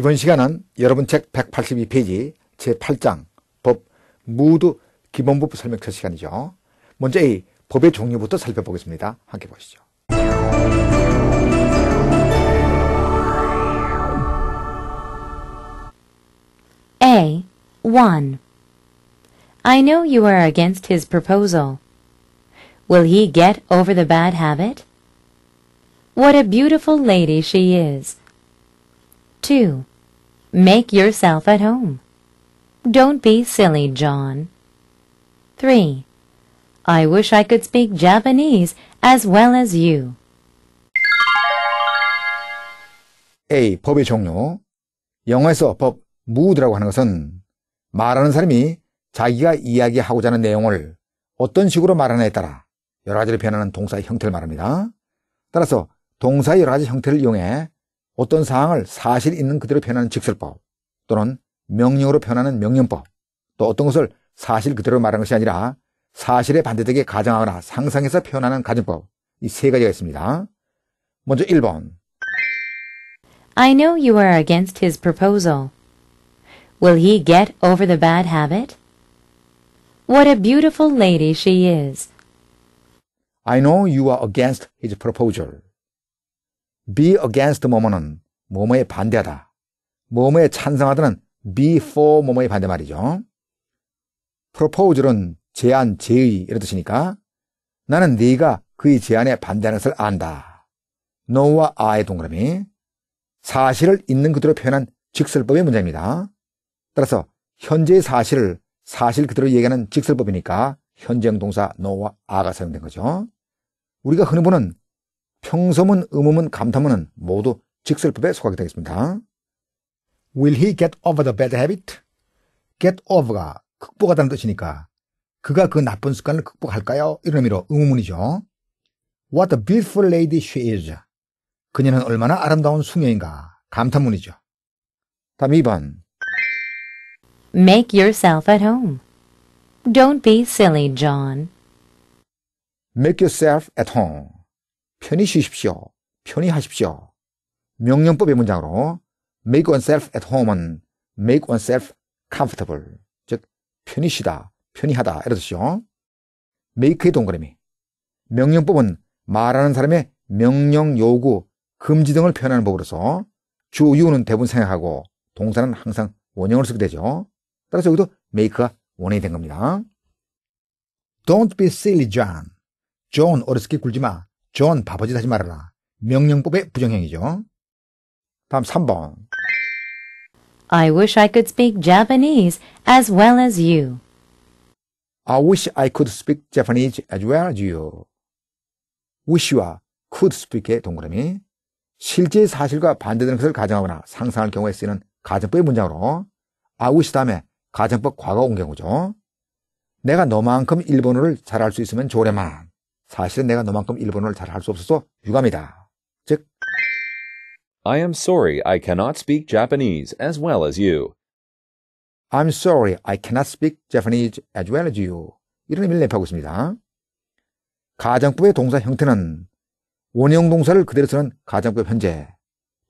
이번 시간은 여러분 책 182페이지 제8장 법 무드 기본법 설명서 시간이죠. 먼저 A 법의 종류부터 살펴보겠습니다. 함께 보시죠. A. 1. I know you are against his proposal. Will he get over the bad habit? What a beautiful lady she is. 2. Make yourself at home. Don't be silly, John. 3. I wish I could speak Japanese as well as you. A. 법의 종류 영어에서 법, 무드라고 하는 것은 말하는 사람이 자기가 이야기하고자 하는 내용을 어떤 식으로 말하느냐에 따라 여러 가지로 변하는 동사의 형태를 말합니다. 따라서 동사의 여러 가지 형태를 이용해 어떤 사항을 사실 있는 그대로 표현하는 직설법 또는 명령으로 표현하는 명령법 또 어떤 것을 사실 그대로 말하는 것이 아니라 사실에 반대되게 가정하거나 상상해서 표현하는 가정법 이 세 가지가 있습니다. 먼저 1번 I know you are against his proposal. Will he get over the bad habit? What a beautiful lady she is. I know you are against his proposal. be against 뭐뭐는 뭐뭐에 반대하다. 뭐뭐에 찬성하다는 be for 뭐뭐의 반대말이죠. propose는 제안, 제의 이런 뜻이니까 나는 네가 그의 제안에 반대하는 것을 안다. no와 아의 동그라미 사실을 있는 그대로 표현한 직설법의 문제입니다. 따라서 현재의 사실을 사실 그대로 얘기하는 직설법이니까 현재형 동사 no와 아가 사용된 거죠. 우리가 흔히 보는 평소문, 음음은, 감탄문은 모두 직설법에 속하게 되겠습니다. Will he get over the bad habit? get over가 극복하다는 뜻이니까 그가 그 나쁜 습관을 극복할까요? 이런 의미로 의문문이죠. What a beautiful lady she is. 그녀는 얼마나 아름다운 숙녀인가. 감탄문이죠. 다음 2번. Make yourself at home. Don't be silly, John. Make yourself at home. 편히 쉬십시오. 편히 하십시오. 명령법의 문장으로 make oneself at home은 make oneself comfortable. 즉, 편히 쉬다, 편히 하다. 이런 뜻이죠. make의 동그라미. 명령법은 말하는 사람의 명령, 요구, 금지 등을 표현하는 법으로서 주 이유는 대부분 생략하고 동사는 항상 원형을 쓰게 되죠. 따라서 여기도 make가 원형이 된 겁니다. Don't be silly, John. John, 어리석게 굴지 마. 존, 바보짓 하지 말아라. 명령법의 부정행위죠 다음 3번. I wish I could speak Japanese as well as you. I wish I could speak Japanese as well as you. wish와 could speak의 동그라미. 실제 사실과 반대되는 것을 가정하거나 상상할 경우에 쓰이는 가정법의 문장으로 I wish 다음에 가정법 과거 온 경우죠. 내가 너만큼 일본어를 잘할 수 있으면 좋으련만. 사실은 내가 너만큼 일본어를 잘 할 수 없어서 유감이다. 즉, I am sorry I cannot speak Japanese as well as you. I'm sorry I cannot speak Japanese as well as you. 이런 의미를 내포하고 있습니다. 가정법의 동사 형태는 원형 동사를 그대로 쓰는 가정법 현재,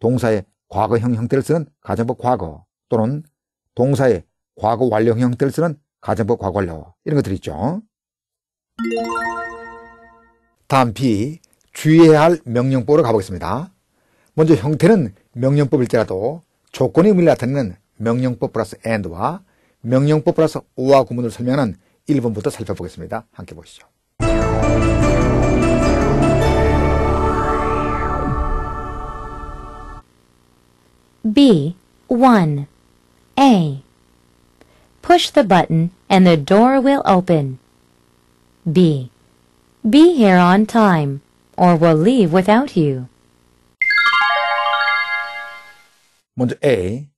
동사의 과거형 형태를 쓰는 가정법 과거, 또는 동사의 과거 완료형 형태를 쓰는 가정법 과거 완료, 이런 것들이 있죠. 다음 B 주의해야 할 명령법으로 가보겠습니다. 먼저 형태는 명령법일지라도 조건의 의미를 나타내는 명령법 플러스 AND와 명령법 플러스 오와 구문을 설명하는 1번부터 살펴보겠습니다. 함께 보시죠. B. 1. A. Push the button and the door will open. B. Be here on time, or we'll leave without you. 먼저 A.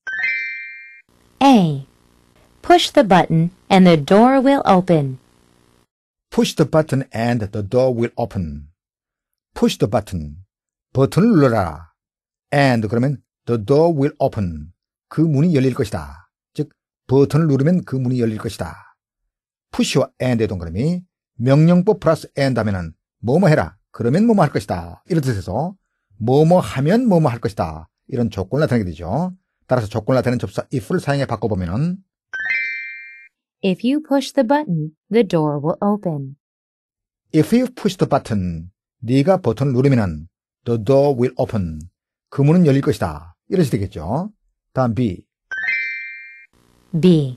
A. Push the button and the door will open. Push the button and the door will open. Push the button. 버튼을 눌러라. And 그러면 the door will open. 그 문이 열릴 것이다. 즉 버튼을 누르면 그 문이 열릴 것이다. push와 and의 동그라미 명령법 플러스 앤다면은 뭐뭐 해라. 그러면 뭐뭐 할 것이다. 이런 뜻에서 뭐뭐 하면 뭐뭐 할 것이다. 이런 조건을 나타내게 되죠. 따라서 조건을 나타내는 접사 if를 사용해 바꿔보면은 If you push the button, the door will open. If you push the button, 네가 버튼을 누르면은 the door will open. 그 문은 열릴 것이다. 이런 식이 되겠죠. 다음 B. B.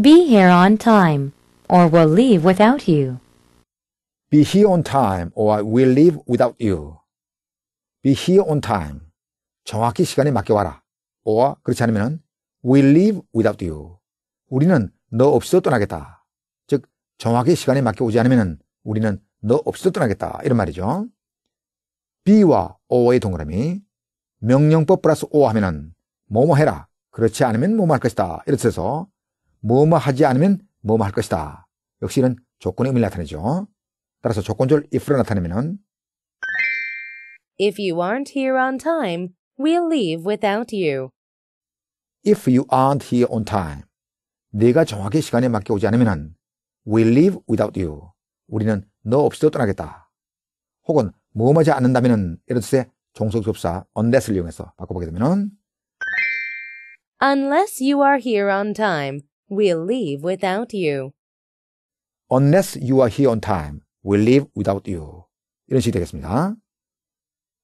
Be here on time. or will leave without you. Be here on time or we'll leave without you. Be here on time. 정확히 시간에 맞게 와라. or 그렇지 않으면 w i l l leave without you. 우리는 너 없어 떠나겠다. 즉 정확히 시간에 맞게 오지 않으면 우리는 너 없어 떠나겠다. 이런 말이죠. be와 or의 동그라미 명령법 플러스 o 하면은 뭐뭐 해라. 그렇지 않으면 뭐뭐 할 것이다. 이렇게 해서 뭐뭐 하지 않으면 뭐뭐 할 것이다. 역시 는 조건의 의미를 나타내죠. 따라서 조건절 if로 나타내면은 If you aren't here on time, we'll leave without you. If you aren't here on time, 네가 정확히 시간에 맞게 오지 않으면은 we'll leave without you. 우리는 너 없이도 떠나겠다. 혹은 뭐뭐하지 않는다면은 이런 뜻의 종속접사 unless를 이용해서 바꿔보게 되면은 Unless you are here on time, We'll leave without you. Unless you are here on time, we'll leave without you. 이런 식이 되겠습니다.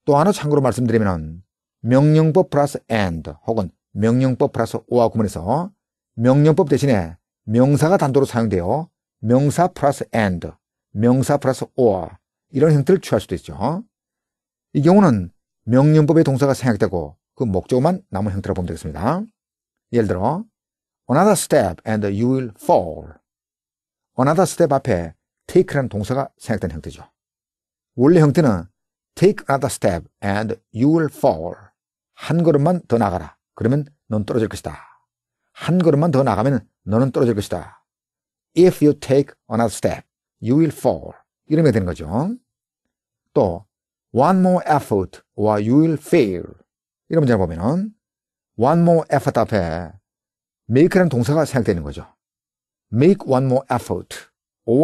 또 하나 참고로 말씀드리면 명령법 플러스 and 혹은 명령법 플러스 or 구문에서 명령법 대신에 명사가 단도로 사용되어 명사 플러스 and, 명사 플러스 or 이런 형태를 취할 수도 있죠. 이 경우는 명령법의 동사가 생략되고 그 목적만 남은 형태로 보면 되겠습니다. 예를 들어 another step and you will fall. another step 앞에 take라는 동사가 생략된 형태죠. 원래 형태는 take another step and you will fall. 한 걸음만 더 나가라. 그러면 넌 떨어질 것이다. 한 걸음만 더 나가면 너는 떨어질 것이다. If you take another step, you will fall. 이러면 되는 거죠. 또 one more effort or you will fail. 이런 문제를 보면은 one more effort 앞에 make라는 동사가 생각되는 거죠. make one more effort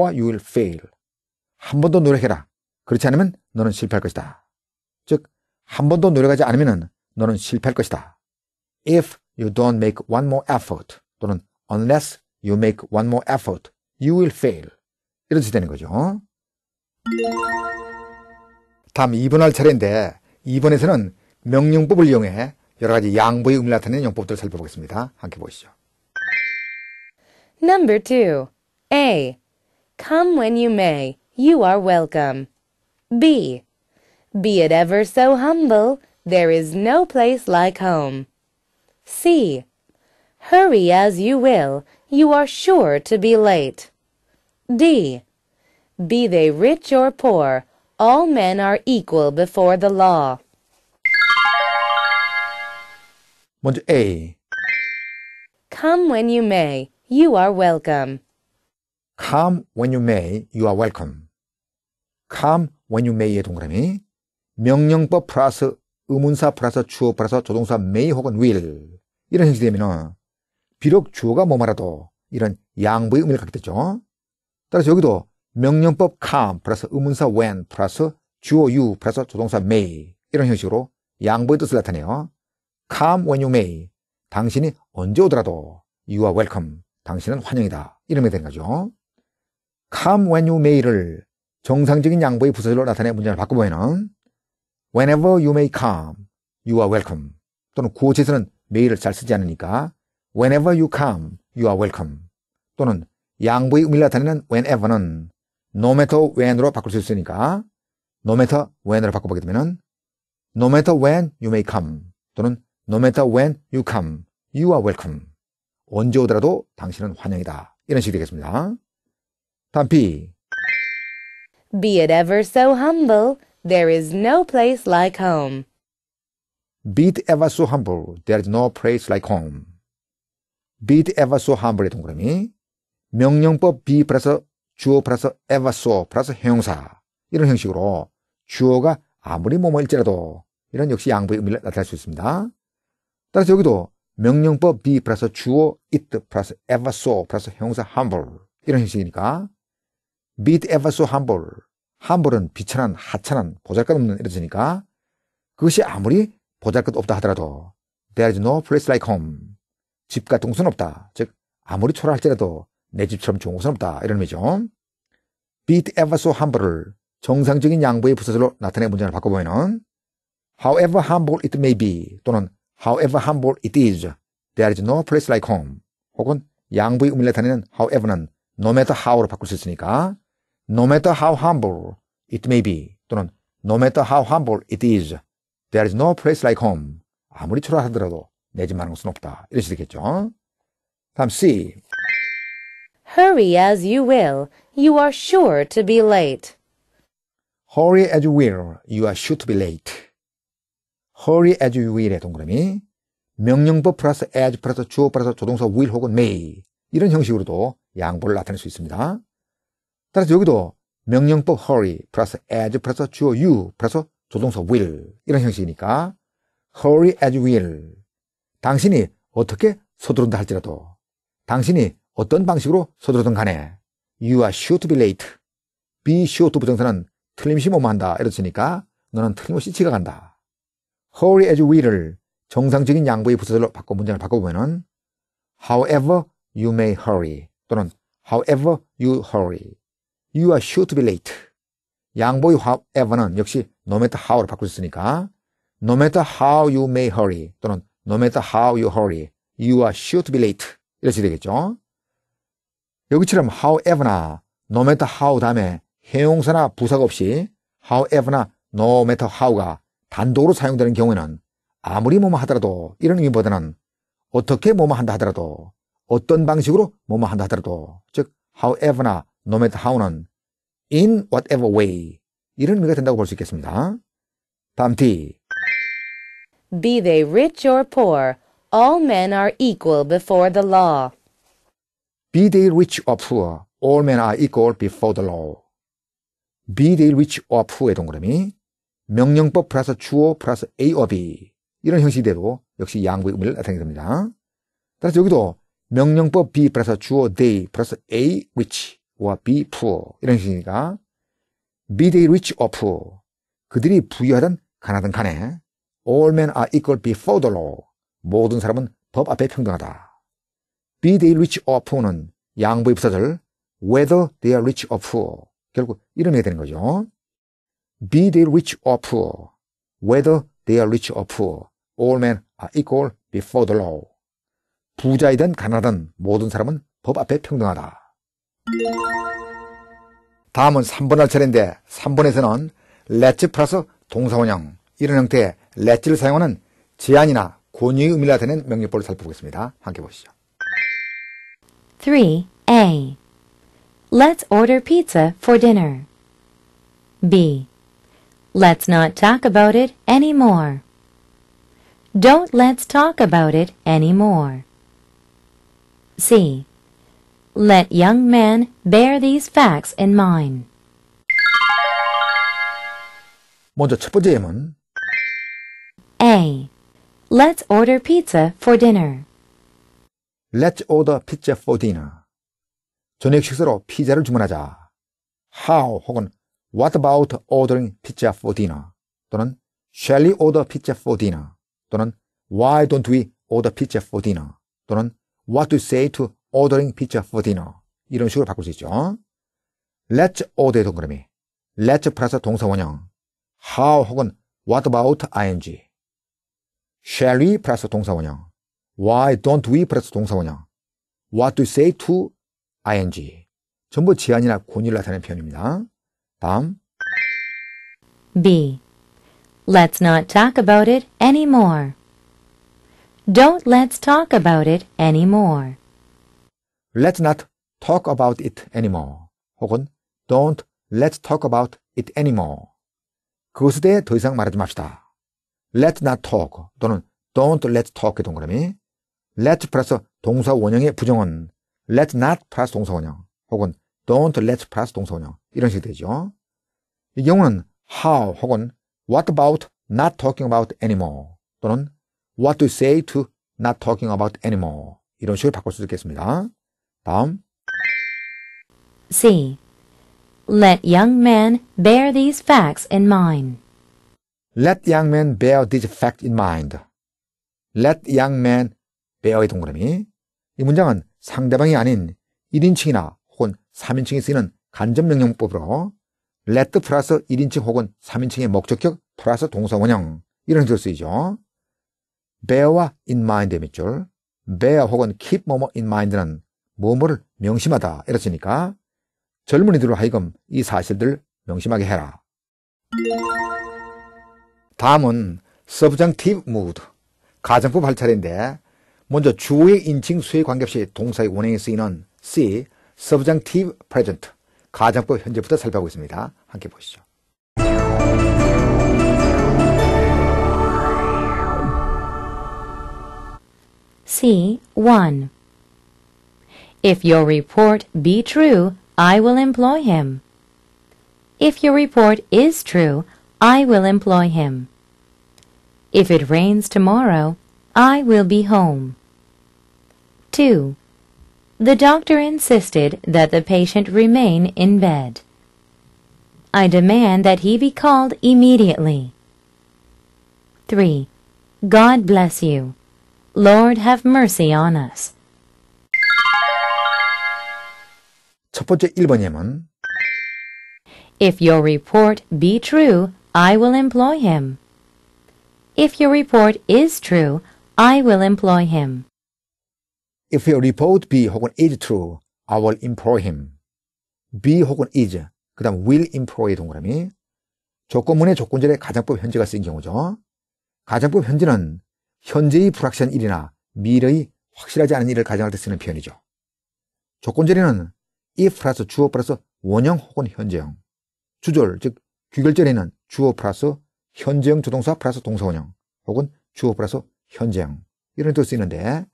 or you will fail. 한 번 더 노력해라. 그렇지 않으면 너는 실패할 것이다. 즉, 한 번 더 노력하지 않으면 너는 실패할 것이다. If you don't make one more effort 또는 unless you make one more effort, you will fail. 이런 뜻이 되는 거죠. 다음 2번 할 차례인데 2번에서는 명령법을 이용해 여러 가지 양보의 의미를 나타내는 용법들을 살펴보겠습니다. 함께 보시죠. Number 2. A. Come when you may. You are welcome. B. Be it ever so humble, there is no place like home. C. Hurry as you will, you are sure to be late. D. Be they rich or poor, all men are equal before the law. 먼저 A. Come when you may. You are welcome. Come when you may. You are welcome. Come when you may의 동그라미. 명령법 플러스 의문사 플러스 주어 플러스 조동사 may 혹은 will. 이런 형식이 되면 은 비록 주어가 뭐말라도 이런 양보의 의미를 갖게 되죠. 따라서 여기도 명령법 come 플러스 의문사 when 플러스 주어 you 플러스 조동사 may 이런 형식으로 양보의 뜻을 나타내요. Come when you may. 당신이 언제 오더라도 you are welcome. 당신은 환영이다. 이름이 된 거죠. Come when you may를 정상적인 양보의 부서절로 나타내 문장을 바꿔보면 whenever you may come, you are welcome. 또는 구호체에서는 may를 잘 쓰지 않으니까 whenever you come, you are welcome. 또는 양보의 의미를 나타내는 whenever는 no matter when으로 바꿀 수 있으니까 no matter when으로 바꿔보게 되면 no matter when you may come 또는 No matter when you come, you are welcome. 언제 오더라도 당신은 환영이다. 이런 식이 되겠습니다. 다음 B. Be it ever so humble, there is no place like home. Be it ever so humble, there is no place like home. Be it ever so humble의 동그라미. 명령법 be 플러스 주어 플러스 ever so 플러스 형용사. 이런 형식으로 주어가 아무리 뭐뭐일지라도 이런 역시 양보의 의미를 나타낼 수 있습니다. 따라서 여기도 명령법 be 플러스 주어 it 플러스 ever so 플러스 형사 humble 이런 형식이니까 be it ever so humble humble은 비천한 하찮은 보잘것없는 이런 뜻이니까 그것이 아무리 보잘것없다 하더라도 there is no place like home 집과 동선 없다 즉 아무리 초라할지라도 내 집처럼 좋은 곳은 없다 이런 의미죠 be it ever so humble을 정상적인 양보의 부서절로 나타내 문장을 바꿔보면은 however humble it may be 또는 however humble it is, there is no place like home. 혹은 양부의 의미를 나타내는 however는 no matter how로 바꿀 수 있으니까 no matter how humble it may be 또는 no matter how humble it is, there is no place like home. 아무리 초라하더라도 내 집만한 곳은 없다. 이럴 수 있겠죠. 다음 C. Hurry as you will, you are sure to be late. Hurry as you will, you are sure to be late. hurry as you will의 동그라미 명령법 플러스 as 플러스 주어 플러스 조동사 will 혹은 may 이런 형식으로도 양보를 나타낼 수 있습니다. 따라서 여기도 명령법 hurry 플러스 as 플러스 주어 you 플러스 조동사 will 이런 형식이니까 hurry as you will 당신이 어떻게 서두른다 할지라도 당신이 어떤 방식으로 서두르든 간에 you are sure to be late be sure to 부정사는 틀림없이 뭐만 한다 이랬으니까 너는 틀림없이 지각한다 Hurry as w i l 정상적인 양보의 부사절로 바꿔 문장을 바꿔보면은 However you may hurry 또는 However you hurry You are sure to be late 양보의 however는 역시 no matter how로 바꿀 수 있으니까 no matter how you may hurry 또는 no matter how you hurry you are sure to be late 이렇게 되겠죠. 여기처럼 however나 no matter how 다음에 형용사나 부사가 없이 however나 no matter how가 단독으로 사용되는 경우에는 아무리 뭐뭐 하더라도 이런 의미보다는 어떻게 뭐뭐 한다 하더라도 어떤 방식으로 뭐뭐 한다 하더라도 즉 however나 no matter how는 in whatever way 이런 의미가 된다고 볼 수 있겠습니다. 다음 D. Be they rich or poor, all men are equal before the law. Be they rich or poor, all men are equal before the law. Be they rich or poor의 동그라미 명령법 플러스 주어 플러스 A or B 이런 형식대로 역시 양보의 의미를 나타내게 됩니다. 따라서 여기도 명령법 B 플러스 주어 day 플러스 A which와 B poor 이런 식이니까 be they rich or poor 그들이 부유하든 가난하든 간에 all men are equal before the law 모든 사람은 법 앞에 평등하다. be they rich or poor는 양보의 부사절 whether they are rich or poor 결국 이름이 되는 거죠. be they rich or poor, whether they are rich or poor, all men are equal before the law. 부자이든 가난하든 모든 사람은 법 앞에 평등하다. 다음은 3번 할 차례인데 3번에서는 let's 플러스 동사원형 이런 형태의 let's를 사용하는 제안이나 권유의 의미를 나타낸 명령법을 살펴보겠습니다. 함께 보시죠. 3A Let's order pizza for dinner. B Let's not talk about it anymore. Don't let's talk about it anymore. C. Let young men bear these facts in mind. 먼저 첫 번째 예문. A. Let's order pizza for dinner. Let's order pizza for dinner. 저녁 식사로 피자를 주문하자. How 혹은 What about ordering pizza for dinner? 또는 Shall we order pizza for dinner? 또는 Why don't we order pizza for dinner? 또는 What do you say to ordering pizza for dinner? 이런 식으로 바꿀 수 있죠. Let's order 동그라미. Let's 플러스 동사원형. How 혹은 What about ing? Shall we 플러스 동사원형. Why don't we 플러스 동사원형. What do you say to ing? 전부 제안이나 권유를 나타내는 표현입니다. 다음 B. Let's not talk about it anymore. Don't let's talk about it anymore. Let's not talk about it anymore. 혹은 Don't let's talk about it anymore. 그것에 대해 더 이상 말하지 맙시다. Let's not talk 또는 Don't let's talk의 동그라미 Let's 플러스 동사 원형의 부정은 Let's not 플러스 동사 원형 혹은 Don't let's 플러스 동사 원형 이런 식이 되죠. 이 경우는 how 혹은 what about not talking about anymore 또는 what to say to not talking about anymore 이런 식으로 바꿀 수 있겠습니다. 다음 C. Let young m a n bear these facts in mind. Let young m a n bear these facts in mind. Let young m a n bear의 동그라미. 이 문장은 상대방이 아닌 1인칭이나 혹은 3인칭이 쓰이는 간접명령법으로 레트 플러스 1인칭 혹은 3인칭의 목적격 플러스 동사원형 이런 식으로 쓰이죠. bear와 in mind의 밑줄 bear 혹은 keep 뭐뭐 in mind는 뭐뭐를 명심하다 이랬으니까 젊은이들로 하여금 이 사실들 명심하게 해라. 다음은 서브장티브 무드 가정법 할 차례인데 먼저 주의 인칭 수의 관계없이 동사의 원행에 쓰이는 C 서브장티브 프레젠트 가정법 있습니다. 함께 보시죠. C1 If your report be true, I will employ him. If your report is true, I will employ him. If it rains tomorrow, I will be home. 2. The doctor insisted that the patient remain in bed. I demand that he be called immediately. 3. God bless you. Lord have mercy on us. 첫 번째 If your report be true, I will employ him. If your report is true, I will employ him. if your report be 혹은 is true, I will employ him. be 혹은 is, 그 다음 will employ 동그라미. 조건문의 조건절의 가정법 현재가 쓰인 경우죠. 가정법 현재는 현재의 불확실한 일이나 미래의 확실하지 않은 일을 가정할 때 쓰는 표현이죠. 조건절에는 if 플러스 주어 플러스 원형 혹은 현재형. 주절, 즉 귀결절에는 주어 플러스 현재형 조동사 플러스 동사원형 혹은 주어 플러스 현재형 이런 뜻도 쓰이는데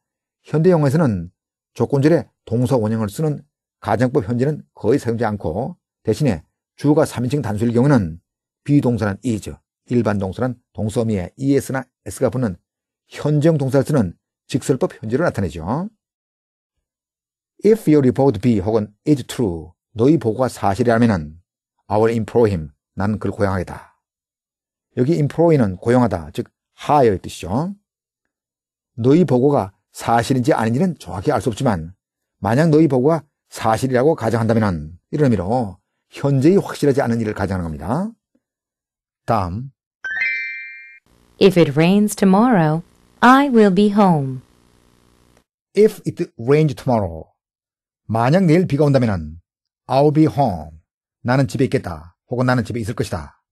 현대 영어에서는 조건절의 동사 원형을 쓰는 가정법 현재는 거의 사용되지 않고 대신에 주가 3인칭 단수일 경우는 비동사는 is, 일반 동사는 동서미에 es나 s가 붙는 현재형 동사를 쓰는 직설법 현재로 나타내죠. If your report be 혹은 is true, 너희 보고가 사실이라면은 I will employ him, 나는 그를 고용하겠다. 여기 employ는 고용하다, 즉 하여의 뜻이죠. 너희 보고가 사실인지 아닌지는 정확히 알 수 없지만 만약 너희 보고가 사실이라고 가정한다면 이런 의미로 현재의 확실하지 않은 일을 가정하는 겁니다. 다음 If it rains tomorrow, I will be home. If it rains tomorrow. 만약 내일 비가 온다면 I'll be home. 나는 집에 있겠다. 혹은 나는 집에 있을 것이다.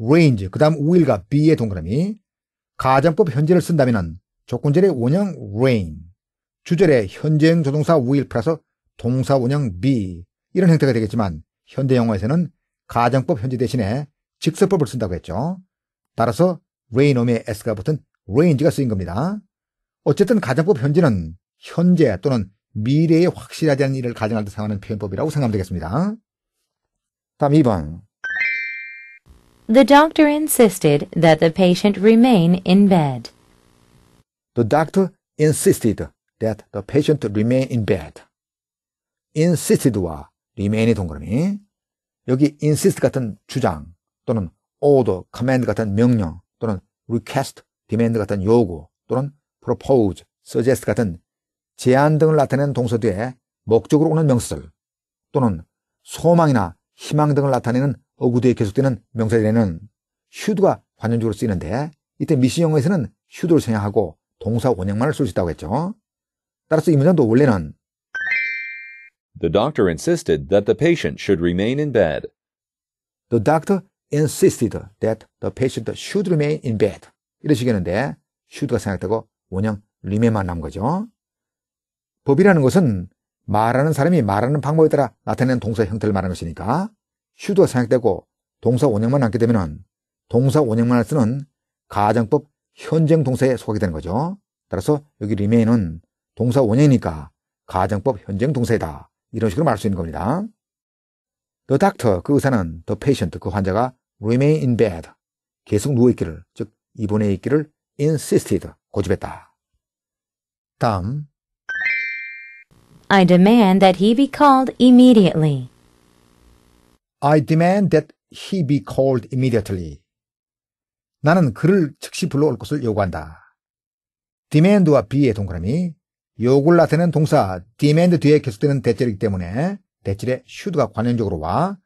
range, 그 다음 will과 be의 동그라미. 가정법 현재를 쓴다면 조건절의 원형 rain, 주절의 현재형 조동사 will 플러스 동사 원형 be 이런 형태가 되겠지만 현대 영어에서는 가정법 현재 대신에 직설법을 쓴다고 했죠. 따라서 r a i n 음의 s가 붙은 range가 쓰인 겁니다. 어쨌든 가정법 현재는 현재 또는 미래에 확실하지 않은 일을 가정할 때 사용하는 표현법이라고 생각하면 되겠습니다. 다음 2번 The doctor insisted that the patient remain in bed. The doctor insisted that the patient remain in bed. insisted와 remain의 동그라미. 여기 insist 같은 주장 또는 order, command 같은 명령 또는 request, demand 같은 요구 또는 propose, suggest 같은 제안 등을 나타내는 동서 뒤에 목적으로 오는 명사들 또는 소망이나 희망 등을 나타내는 어구 뒤에 계속되는 명사들에는 슈드가 관용적으로 쓰이는데 이때 미시 영어에서는 슈드를 생략하고 동사 원형만을 쓸 수 있다고 했죠. 따라서 이 문장도 원래는 The doctor insisted that the patient should remain in bed. The doctor insisted that the patient should remain in bed. 이런 식이었는데 should가 생각되고 원형 remain만 남은 거죠. 법이라는 것은 말하는 사람이 말하는 방법에 따라 나타내는 동사의 형태를 말하는 것이니까 should가 생각되고 동사 원형만 남게 되면 동사 원형만을 쓰는 가정법 현행 동사에 속하게 되는 거죠. 따라서 여기 remain은 동사 원형이니까 가정법 현행 동사이다. 이런 식으로 말할 수 있는 겁니다. The doctor, 그 의사는 the patient, 그 환자가 remain in bed, 계속 누워있기를, 즉 입원해 있기를 insisted, 고집했다. 다음 I demand that he be called immediately. I demand that he be called immediately. 나는 그를 즉시 불러올 것을 요구한다. demand와 be의 동그라미 요구를 나타내는 동사 demand 뒤에 계속되는 대절이기 때문에 대절에 should가 관련적으로 와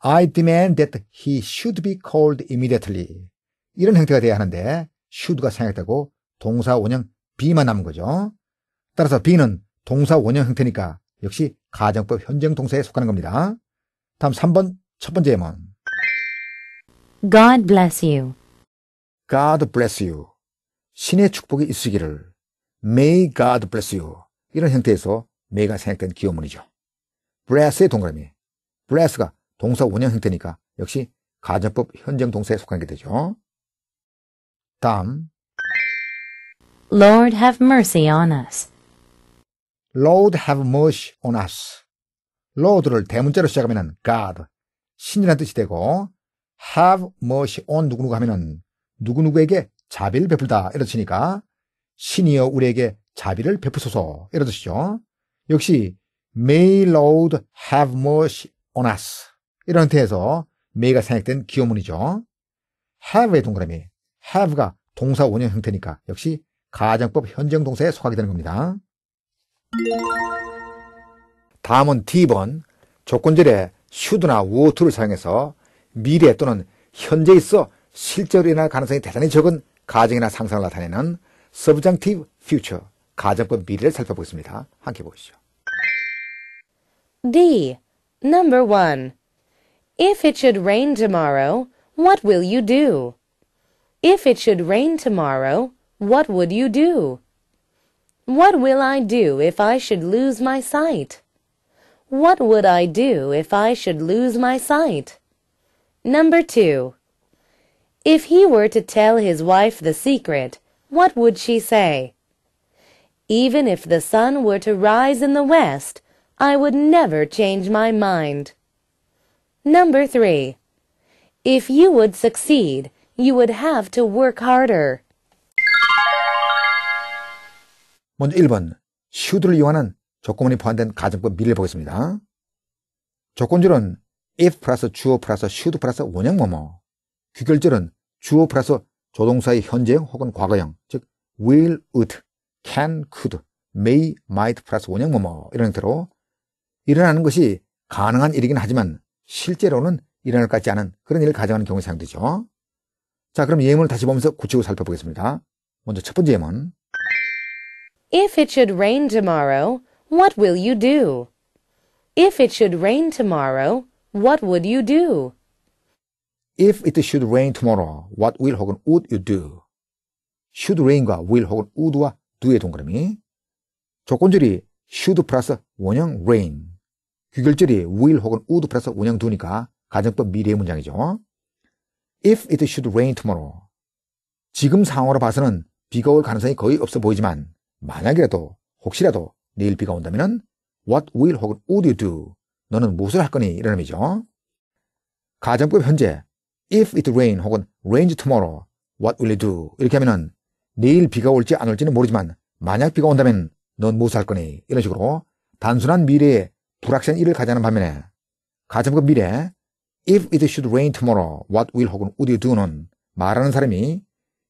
I demand that he should be called immediately 이런 형태가 돼야 하는데 should가 생겼다고 동사 원형 be만 남은 거죠. 따라서 be는 동사 원형 형태니까 역시 가정법 현정 동사에 속하는 겁니다. 다음 3번 첫 번째 예문 God bless you God bless you. 신의 축복이 있으기를. May God bless you. 이런 형태에서 may가 생략된 기호문이죠. bless의 동그라미. bless가 동사 원형 형태니까 역시 가정법 현정 동사에 속한 게 되죠. 다음 Lord have mercy on us. Lord have mercy on us. Lord를 대문자로 시작하면 God, 신이라는 뜻이 되고 have mercy on 누구누구 하면 누구누구에게 자비를 베풀다 이러시니까 신이여 우리에게 자비를 베푸소서 이러듯이죠. 역시 May Lord have mercy on us 이런 태에서 may가 생략된 기호문이죠. have의 동그라미 have가 동사 원형 형태니까 역시 가정법 현정 동사에 속하게 되는 겁니다. 다음은 D번 조건절에 should나 would 를 사용해서 미래 또는 현재 있어 실제로 일어날 가능성이 대단히 적은 가정이나 상상을 나타내는 subjunctive future, 가정법 미래를 살펴보겠습니다. 함께 보시죠. D. Number 1. If it should rain tomorrow, what will you do? If it should rain tomorrow, what would you do? What will I do if I should lose my sight? What would I do if I should lose my sight? Number 2. If he were to tell his wife the secret, what would she say? Even if the sun were to rise in the west, I would never change my mind. Number three. If you would succeed, you would have to work harder. 먼저 1번, should를 이용하는 조건문이 포함된 가정법 미를 보겠습니다. 조건절은 if 플러스 주어 플러스 should 플러스 원형 뭐뭐 귀결절은 주어 플러스 조동사의 현재형 혹은 과거형 즉 will, would, can, could, may, might 플러스 원형 뭐뭐 이런 형태로 일어나는 것이 가능한 일이긴 하지만 실제로는 일어날 것 같지 않은 그런 일을 가정하는 경우에 사용되죠. 자 그럼 예문을 다시 보면서 고치고 살펴보겠습니다. 먼저 첫 번째 예문 If it should rain tomorrow, what will you do? If it should rain tomorrow, what would you do? If it should rain tomorrow, what will 혹은 would you do? should rain과 will 혹은 would와 do의 동그라미. 조건절이 should plus 원형 rain. 귀결절이 will 혹은 would plus 원형 do니까 가정법 미래 의 문장이죠. If it should rain tomorrow. 지금 상황으로 봐서는 비가 올 가능성이 거의 없어 보이지만 만약이라도 혹시라도 내일 비가 온다면 what will 혹은 would you do? 너는 무엇을 할 거니? 이런 의미죠. 가정법 현재 if it rain 혹은 rains tomorrow, what will you do? 이렇게 하면은 내일 비가 올지 안 올지는 모르지만 만약 비가 온다면 넌 무엇할 뭐 을 거니? 이런 식으로 단순한 미래에 불확실한 일을 가지는 반면에 가정과 미래 if it should rain tomorrow, what will 혹은 would you do는 말하는 사람이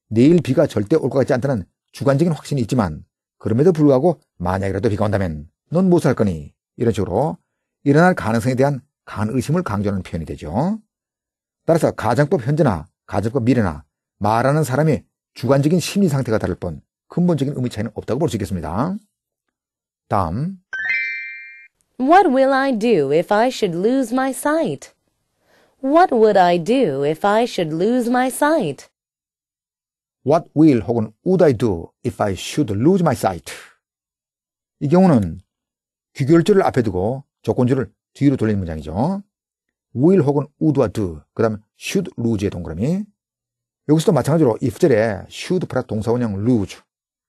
내일 비가 절대 올 것 같지 않다는 주관적인 확신이 있지만 그럼에도 불구하고 만약이라도 비가 온다면 넌 무엇할 뭐 을 거니? 이런 식으로 일어날 가능성에 대한 간의심을 강조하는 표현이 되죠. 따라서 가정법 현재나 가정법 미래나 말하는 사람의 주관적인 심리 상태가 다를 뿐 근본적인 의미 차이는 없다고 볼 수 있겠습니다. 다음 What will I do if I should lose my sight? What would I do if I should lose my sight? What will 혹은 would I do if I should lose my sight? 이 경우는 귀결절을 앞에 두고 조건절을 뒤로 돌리는 문장이죠. will 혹은 would와 do, 그 다음에 should lose의 동그라미. 여기서도 마찬가지로 if절에 should 플러스 동사원형 lose,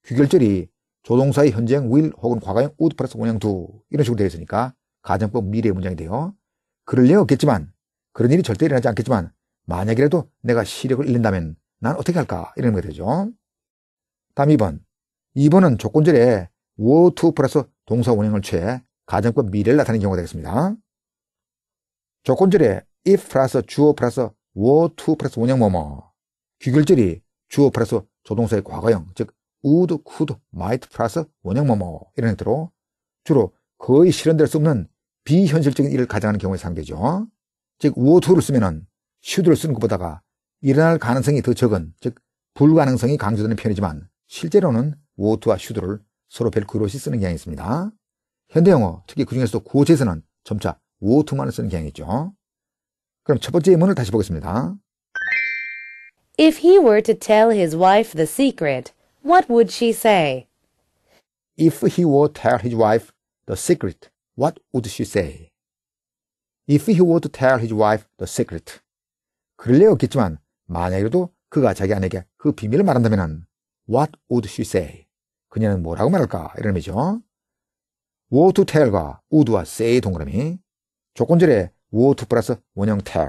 귀결절이 조동사의 현재형 will 혹은 과거형 would 플러스 원형 do 이런 식으로 되어 있으니까 가정법 미래의 문장이 돼요. 그럴 리 없겠지만 그런 일이 절대 일어나지 않겠지만 만약이라도 내가 시력을 잃는다면 난 어떻게 할까 이런 게 되죠. 다음 2번 2번은 조건절에 were to 플러스 동사 원형을 취해 가정법 미래를 나타내는 경우가 되겠습니다. 조건절에 if 플러스 주어 플러스 were to 플러스 원형 뭐뭐 귀결절이 주어 플러스 조동사의 과거형 즉 would, could, might 플러스 원형 뭐뭐 이런 형태로 주로 거의 실현될 수 없는 비현실적인 일을 가장하는 경우의 상대죠. 즉 were to를 쓰면은 should를 쓰는 것보다가 일어날 가능성이 더 적은 즉 불가능성이 강조되는 편이지만 실제로는 were to와 should를 서로 별 그릇이 쓰는 경향이 있습니다. 현대영어 특히 그중에서도 고어에서는 점차 워 t 만을 쓰는 경향이죠. 그럼 첫 번째 예문을 다시 보겠습니다. If he were to tell his wife the secret, what would she say? If he were to tell his wife the secret, what would she say? If he were to tell his wife the secret. 그럴래였겠지만 만약에도 그가 자기 아내에게 그 비밀을 말한다면 what would she say? 그녀는 뭐라고 말할까? 이런 의미죠. what to tell과 would와 say 동그라미 조건절에 우 o u 플러스 원형 t e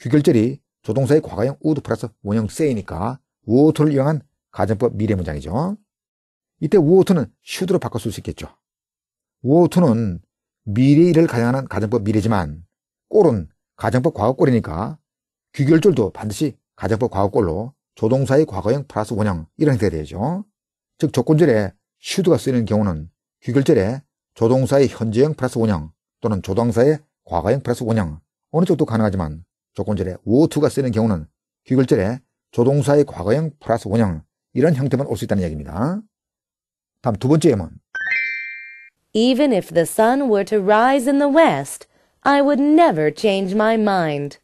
귀결절이 조동사의 과거형 우 o u l 플러스 원형 세이니까우 o u l 를 이용한 가정법 미래 문장이죠. 이때 우 o u 는슈드로 바꿔 쓸수 있겠죠. 우 o u 는 미래 일을 가정하는 가정법 미래지만 꼴은 가정법 과거꼴이니까 귀결절도 반드시 가정법 과거꼴로 조동사의 과거형 플러스 원형 이런 형태가 되죠. 즉 조건절에 슈드가 쓰이는 경우는 귀결절에 조동사의 현재형 플러스 원형 또는 조동사의 과거형 플러스 원형 어느 쪽도 가능하지만 조건절에 워투가 쓰이는 경우는 귀걸절에 조동사의 과거형 플러스 원형 이런 형태만 올 수 있다는 얘기입니다. 다음 두 번째 예문 Even if the sun were to rise in the west, I would never change my mind.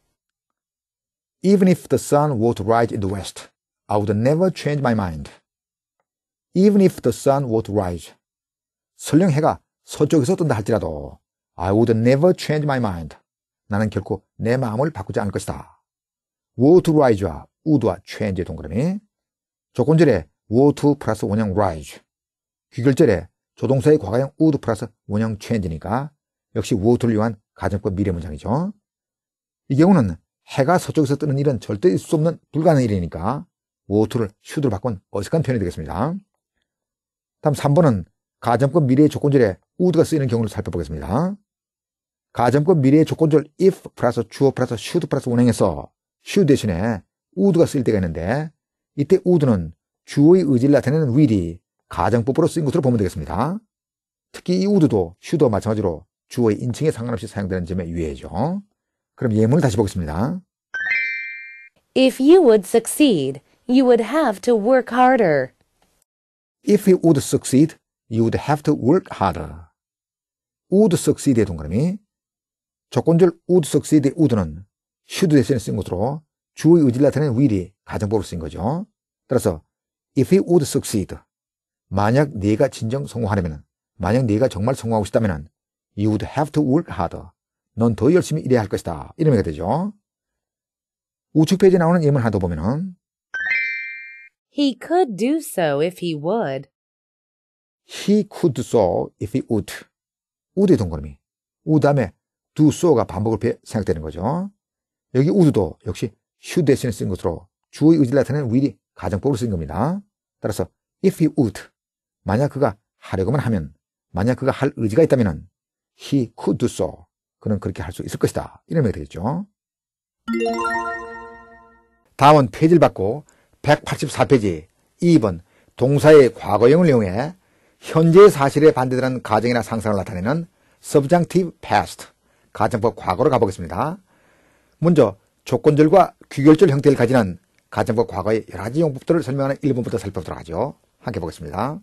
Even if the sun were to rise in the west, I would never change my mind. Even if the sun were to rise. 설령 해가 서쪽에서 뜬다 할지라도 I would never change my mind. 나는 결코 내 마음을 바꾸지 않을 것이다. would rise와 would와 change의 동그라미. 조건절에 would p 플러스 원형 rise. 귀결절에 조동사의 과거형 would p 플러스 원형 change니까 역시 would를 위한 가정법 미래 문장이죠. 이 경우는 해가 서쪽에서 뜨는 일은 절대 있을 수 없는 불가능 일이니까 woud를 l should로 바꾼 어색한 표현이 되겠습니다. 다음 3번은 가정법 미래의 조건절에 would가 쓰이는 경우를 살펴보겠습니다. 가정법 미래의 조건절 if 플러스 주어 플러스 should 플러스 운행에서 should 대신에 would가 쓰일 때가 있는데 이때 would는 주어의 의지를 나타내는 will이 가정법으로 쓰인 것으로 보면 되겠습니다. 특히 이 would도 should와 마찬가지로 주어의 인칭에 상관없이 사용되는 점에 유의해죠. 그럼 예문을 다시 보겠습니다. If you would succeed, you would have to work harder. If you would succeed, you would have to work harder. would succeed의 동그라미 조건절 would succeed would는 should 대신에 쓴 것으로 주의 의지를 나타내는 will이 가정법으로 쓴 거죠. 따라서 if he would succeed 만약 네가 진정 성공하려면 만약 네가 정말 성공하고 싶다면 you would have to work harder 넌 더 열심히 일해야 할 것이다 이런 의미가 되죠. 우측 페이지에 나오는 예문 하나 더 보면은 He could do so if he would. He could do so if he would. would의 동그라미. would 다음에 두 소가 반복을 생각되는 거죠. 여기 우드도 역시 should 대신에 쓴 것으로 주의 의지를 나타내는 will이 가정법으로 쓴 겁니다. 따라서 if he would 만약 그가 하려고만 하면 만약 그가 할 의지가 있다면 he could do so 그는 그렇게 할 수 있을 것이다. 이런 의미가 되겠죠. 다음은 페이지를 받고 184페이지 2번 동사의 과거형을 이용해 현재의 사실에 반대되는 가정이나 상상을 나타내는 subjunctive past 가정법 과거로 가보겠습니다. 먼저 조건절과 귀결절 형태를 가지는 가정법 과거의 여러 가지 용법들을 설명하는 1번부터 살펴보도록 하죠. 함께 보겠습니다.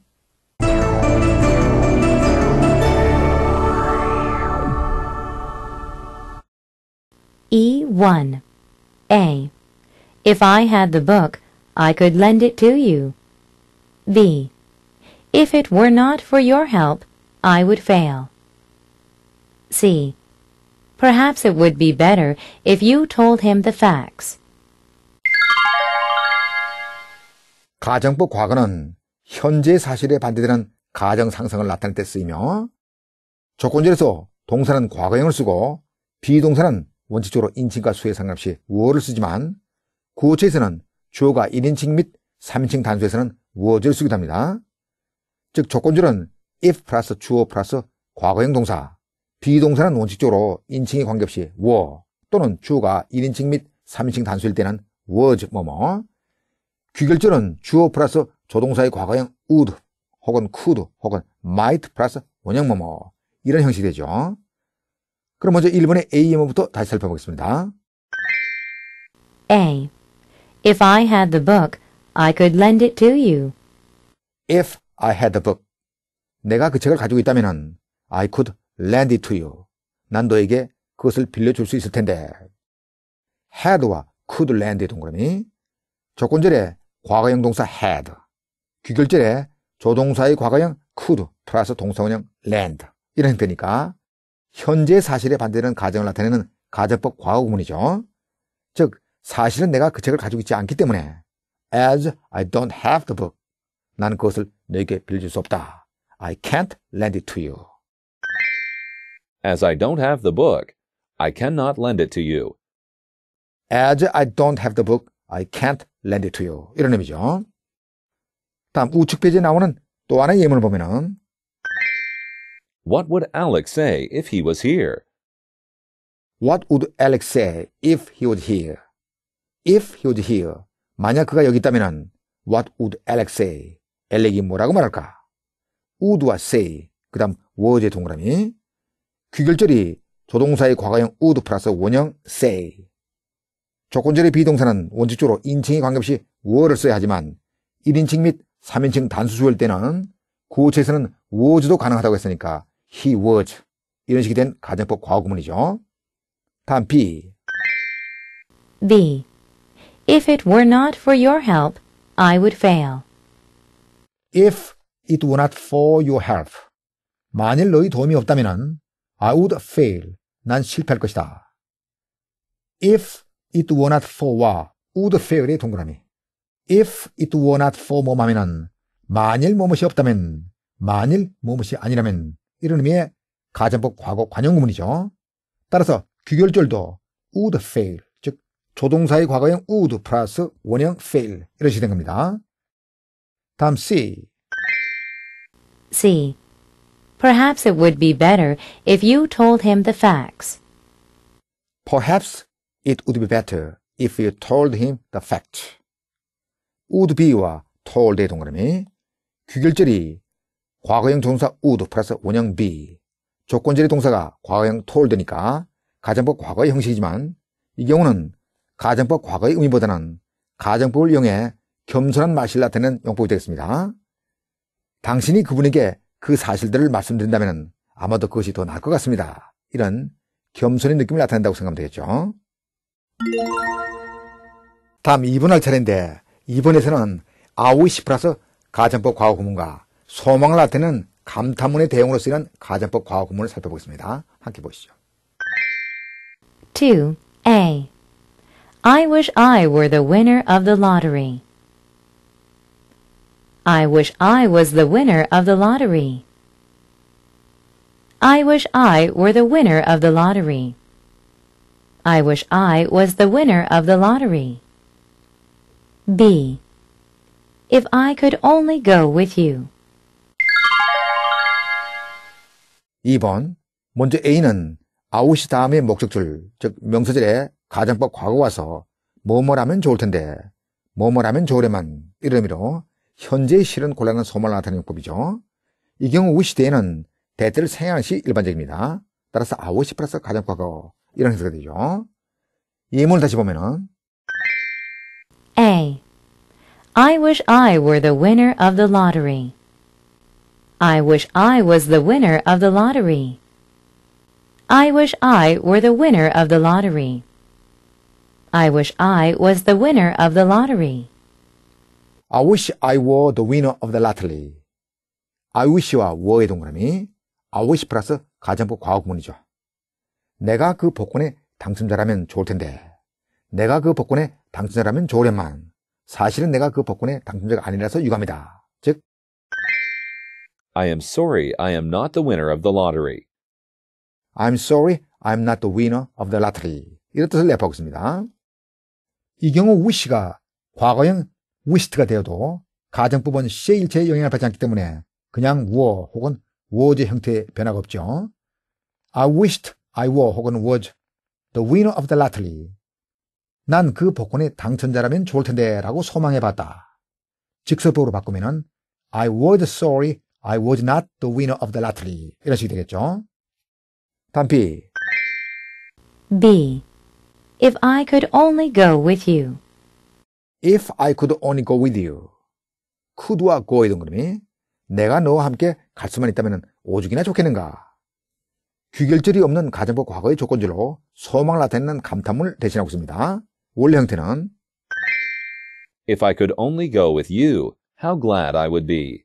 E1 A. If I had the book, I could lend it to you. B. If it were not for your help, I would fail. C. Perhaps it would be better if you told him the facts. 가정법 과거는 현재 사실에 반대되는 가정 상승을 나타낼 때 쓰이며 조건절에서 동사는 과거형을 쓰고 비동사는 원칙적으로 인칭과 수의 상관없이 워를 쓰지만 구어체에서는 주어가 1인칭 및 3인칭 단수에서는 워즈를 쓰기도 합니다. 즉 조건절은 if 플러스 주어 플러스 과거형 동사 비동사는 원칙적으로 인칭이 관계없이 were 또는 주어가 1인칭 및 3인칭 단수일 때는 was 뭐뭐 귀결절은 주어 플러스 조동사의 과거형 would 혹은 could 혹은 might 플러스 원형 뭐뭐 이런 형식이 되죠. 그럼 먼저 1번의 AM부터 다시 살펴보겠습니다. A. If I had the book, I could lend it to you. If I had the book. 내가 그 책을 가지고 있다면 I could lend it to you. 난 너에게 그것을 빌려줄 수 있을 텐데. had와 could lend 동그라미. 조건절에 과거형 동사 had. 귀결절에 조동사의 과거형 could 플러스 동사원형 lend. 이런 형태니까 현재 사실에 반대되는 가정을 나타내는 가정법 과거구문이죠. 즉 사실은 내가 그 책을 가지고 있지 않기 때문에 as I don't have the book 나는 그것을 너에게 빌려줄 수 없다. I can't lend it to you. As I don't have the book, I cannot lend it to you. As I don't have the book, I can't lend it to you. 이런 의미죠. 다음 우측 페이지에 나오는 또 하나의 예문을 보면은 What would Alex say if he was here? What would Alex say if he was here? If he was here. 만약 그가 여기 있다면은 What would Alex say? 엘렉이 뭐라고 말할까? would와 say. 그다음 다음 word의 동그라미. 귀결절이 조동사의 과거형 우드 플러스 원형 say. 조건절의 비동사는 원칙적으로 인칭이 관계없이 워를 써야 하지만 1인칭 및 3인칭 단수수일 때는 구호체에서는 was도 가능하다고 했으니까 he was 이런 식이 된 가정법 과거구문이죠. 다음 B. B. If it were not for your help, I would fail. If it were not for your help. 만일 너희 도움이 없다면 I would fail. 난 실패할 것이다. If it were not for와 would fail의 동그라미. If it were not for 뭐 하면은 만일 뭐뭇이 없다면 만일 뭐뭇이 아니라면 이런 의미의 가정법 과거 관용구문이죠. 따라서 귀결절도 would fail 즉 조동사의 과거형 would 플러스 원형 fail 이런 식이 된 겁니다. 다음 C C Perhaps it would be better if you told him the facts. Perhaps it would be better if you told him the facts. would be와 told의 동그라미, 귀결절이 과거형 동사 would 플러스 원형 be, 조건절의 동사가 과거형 told니까 가정법 과거의 형식이지만 이 경우는 가정법 과거의 의미보다는 가정법을 이용해 겸손한 맛을 나타내는 용법이 되겠습니다. 당신이 그분에게 그 사실들을 말씀드린다면 아마도 그것이 더 나을 것 같습니다. 이런 겸손의 느낌을 나타낸다고 생각하면 되겠죠. 다음 2번 할 차례인데 2번에서는 아우시 플러스 가정법 과거구문과 소망을 나타내는 감탄문의 대용으로 쓰이는 가정법 과거구문을 살펴보겠습니다. 함께 보시죠. 2. A. I wish I were the winner of the lottery. I wish I was the winner of the lottery. I wish I were the winner of the lottery. I wish I was the winner of the lottery. B. If I could only go with you. 2번. 먼저 A는 아웃이 다음에 목적줄, 즉 명사절에 가정법 과거 와서 뭐뭐라면 좋을 텐데, 뭐뭐라면 좋으려면 이런 의미로 현재의 실은 곤란한 소말을 나타내는 용법이죠. 이 경우 우 시대에는 대들을 생양하는시 일반적입니다. 따라서 아웃이 플러스 가정과거 이런 형태가 되죠. 예문을 다시 보면은 A. I wish I were the winner of the lottery. I wish I was the winner of the lottery. I wish I were the winner of the lottery. I wish I was the winner of the lottery. I wish I were the winner of the lottery. I wish와 were의 동그라미. I wish 플러스 가정법 과학문이죠. 내가 그 복권에 당첨자라면 좋을 텐데. 내가 그 복권에 당첨자라면 좋으련만. 사실은 내가 그 복권에 당첨자가 아니라서 유감이다. 즉, I am sorry I am not the winner of the lottery. I'm sorry I'm not the winner of the lottery. 이런 뜻을 내포하고 있습니다. 이 경우 wish가 과거형 우이스트가 되어도 가정법은 C의 일체에 영향을 받지 않기 때문에 그냥 were 혹은 was 형태의 변화가 없죠. I wished I were 혹은 was the winner of the lottery. 난 그 복권의 당첨자라면 좋을 텐데 라고 소망해봤다. 직설법으로 바꾸면 I was sorry I was not the winner of the lottery. 이런 식이 되겠죠. 단비 B. If I could only go with you. If I could only go with you. could와 go의 동그라미. 내가 너와 함께 갈 수만 있다면 오죽이나 좋겠는가. 귀결절이 없는 가정법 과거의 조건절로 소망을 나타내는 감탄문을 대신하고 있습니다. 원래 형태는 If I could only go with you, how glad I would be.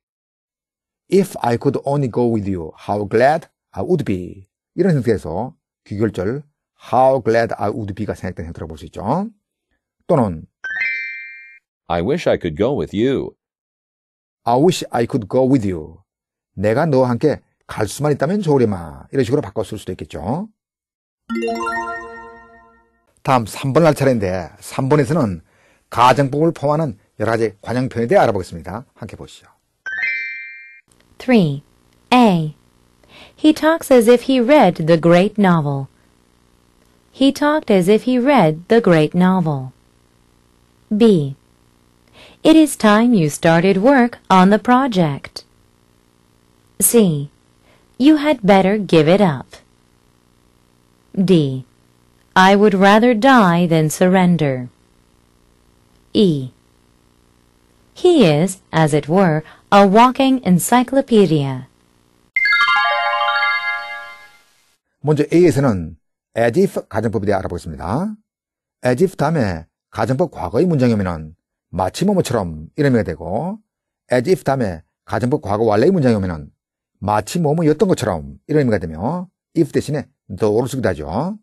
If I could only go with you, how glad I would be. 이런 형태에서 귀결절 how glad I would be가 생각된 형태로 볼 수 있죠. 또는 I wish I could go with you. I wish I could go with you. 내가 너와 함께 갈 수만 있다면 좋으리마. 이런 식으로 바꿔 쓸 수도 있겠죠. 다음 3번 날 차례인데 3번에서는 가정법을 포함하는 여러 가지 관용표에 대해 알아보겠습니다. 함께 보시죠. 3. A. He talks as if he read the great novel. He talked as if he read the great novel. B. It is time you started work on the project. C. You had better give it up. D. I would rather die than surrender. E. He is, as it were, a walking encyclopedia. 먼저 A에서는 as if 가정법에 대해 알아보겠습니다. as if 다음에 가정법 과거의 문장이면은 마치모모처럼 이름이 되고 as if 다음에 가정법 과거 완료의 문장이 오면은 마치모모였던 것처럼 이런 의미가 되며 if 대신에 thought를 쓰기도 하죠.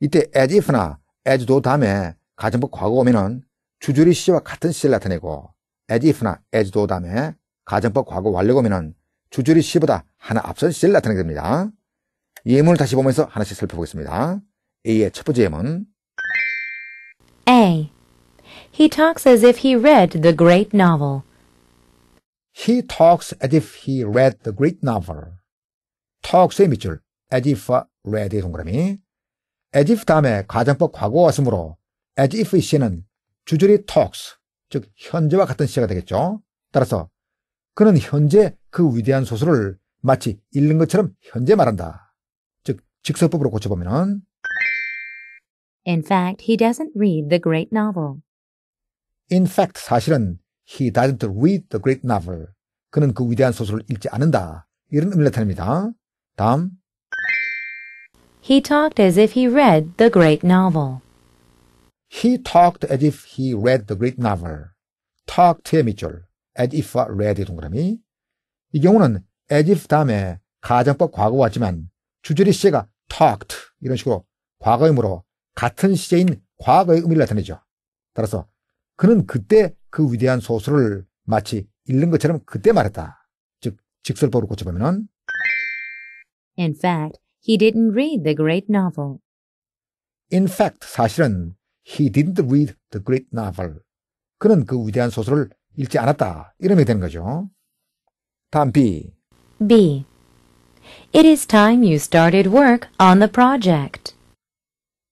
이때 as if나 as do 다음에 가정법 과거 오면은 주조리 시와 같은 시를 나타내고 as if나 as do 다음에 가정법 과거 완료가 오면은 주조리 시보다 하나 앞선 시를 나타내게 됩니다. 예문을 다시 보면서 하나씩 살펴보겠습니다. A의 첫 번째 예문 A He talks as if he read the great novel. He talks as if he read the great novel. talks의 밑줄 as i f read의 동그라미 as if 다음에 가정법 과거 왔으므로 as if의 시는 주절이 talks 즉 현재와 같은 시가 되겠죠. 따라서 그는 현재 그 위대한 소설을 마치 읽는 것처럼 현재 말한다. 즉직설법으로 고쳐보면은 In fact, he doesn't read the great novel. In fact, 사실은 he doesn't read the great novel. 그는 그 위대한 소설을 읽지 않는다. 이런 의미를 나타냅니다. 다음. He talked as if he read the great novel. He talked as if he read the great novel. talked의 밑줄, as if read의 동그라미. 이 경우는 as if 다음에 가정법 과거 왔지만 주절이 시제가 talked 이런 식으로 과거이므로 같은 시제인 과거의 의미를 나타내죠. 따라서 그는 그때 그 위대한 소설을 마치 읽는 것처럼 그때 말했다. 즉, 직설법으로 고쳐보면은 In fact, he didn't read the great novel. In fact, 사실은 he didn't read the great novel. 그는 그 위대한 소설을 읽지 않았다. 이러면 되는 거죠. 다음 B. B. It is time you started work on the project.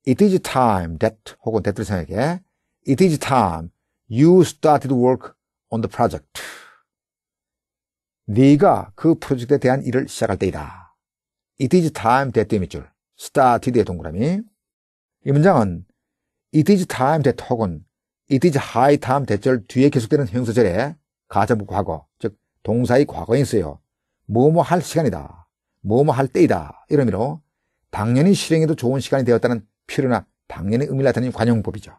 It is time that 혹은 that을 생각해. It is time. You started work on the project. 네가 그 프로젝트에 대한 일을 시작할 때이다. It is time that 밑줄. started의 동그라미. 이 문장은 it is time that 혹은 it is high time that절 뒤에 계속되는 형사절에 가정부 과거, 즉 동사의 과거에 있어요. 뭐뭐 할 시간이다, 뭐뭐 할 때이다 이런 의미로 당연히 실행에도 좋은 시간이 되었다는 필요나 당연히 의미를 나타내는 관용법이죠.